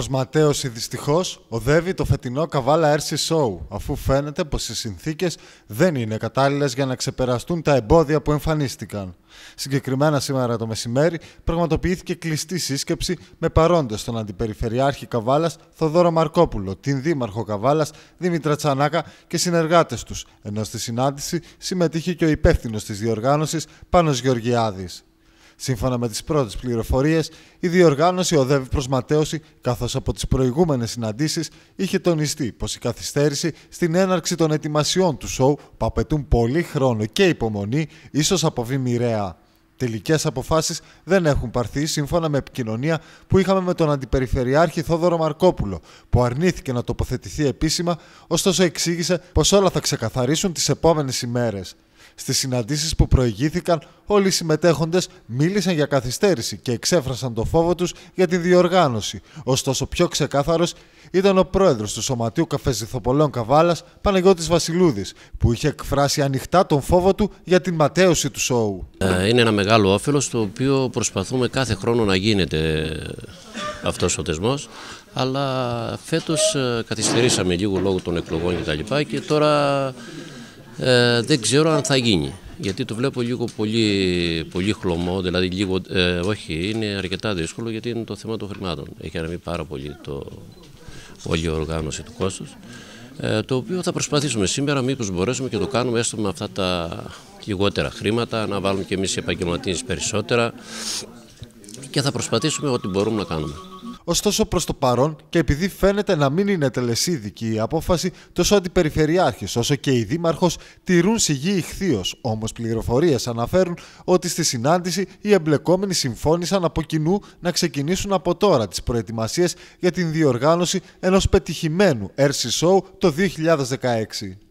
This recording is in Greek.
Προσματέωση δυστυχώς οδεύει το φετινό Καβάλα Καβάλα-Έρση Show, αφού φαίνεται πως οι συνθήκες δεν είναι κατάλληλες για να ξεπεραστούν τα εμπόδια που εμφανίστηκαν. Συγκεκριμένα σήμερα το μεσημέρι πραγματοποιήθηκε κλειστή σύσκεψη με παρόντες τον Αντιπεριφερειάρχη Καβάλας Θοδόρο Μαρκόπουλο, την Δήμαρχο Καβάλας Δήμητρα Τσανάκα και συνεργάτες τους, ενώ στη συνάντηση συμμετείχε και ο υπεύθυνος της διοργάνωσης Πάνος Γεωργιάδης. Σύμφωνα με τις πρώτες πληροφορίες, η διοργάνωση οδεύει προς ματέωση, καθώς από τις προηγούμενες συναντήσεις είχε τονιστεί πως η καθυστέρηση στην έναρξη των ετοιμασιών του σοου που απαιτούν πολύ χρόνο και υπομονή, ίσως αποβεί μοιραία. Τελικές αποφάσεις δεν έχουν πάρθει σύμφωνα με επικοινωνία που είχαμε με τον Αντιπεριφερειάρχη Θόδωρο Μαρκόπουλο, που αρνήθηκε να τοποθετηθεί επίσημα, ωστόσο εξήγησε πως όλα θα ξεκαθαρίσουν τις επόμενες ημέρες. Στις συναντήσεις που προηγήθηκαν, όλοι οι συμμετέχοντες μίλησαν για καθυστέρηση και εξέφρασαν το φόβο τους για τη διοργάνωση. Ωστόσο πιο ξεκάθαρος ήταν ο πρόεδρος του Σωματείου Καφεζηθοπολέων Καβάλας, Παναγιώτης Βασιλούδης, που είχε εκφράσει ανοιχτά τον φόβο του για την ματέωση του σόου. Ε, είναι ένα μεγάλο όφελος το οποίο προσπαθούμε κάθε χρόνο να γίνεται αυτός ο θεσμός. αλλά φέτος ε, καθυστερήσαμε λίγο λόγω των εκλογών και και τώρα ε, δεν ξέρω αν θα γίνει. Γιατί το βλέπω λίγο πολύ, πολύ χλωμό, δηλαδή λίγο, ε, όχι, είναι αρκετά δύσκολο γιατί είναι το θέμα των χρημάτων. Έχει αναμεί πάρα πολύ το, όλη η οργάνωση του κόστους. Ε, το οποίο θα προσπαθήσουμε σήμερα, μήπως μπορέσουμε και το κάνουμε έστω με αυτά τα λιγότερα χρήματα, να βάλουμε και εμείς οι επαγγελματίες περισσότερα και θα προσπαθήσουμε ό,τι μπορούμε να κάνουμε. Ωστόσο, προς το παρόν και επειδή φαίνεται να μην είναι τελεσίδικη η απόφαση, τόσο αντιπεριφερειάρχης, όσο και η δήμαρχος τηρούν σιγή ηχθείως. Όμως πληροφορίες αναφέρουν ότι στη συνάντηση οι εμπλεκόμενοι συμφώνησαν από κοινού να ξεκινήσουν από τώρα τις προετοιμασίες για την διοργάνωση ενός πετυχημένου RC Show το 2016.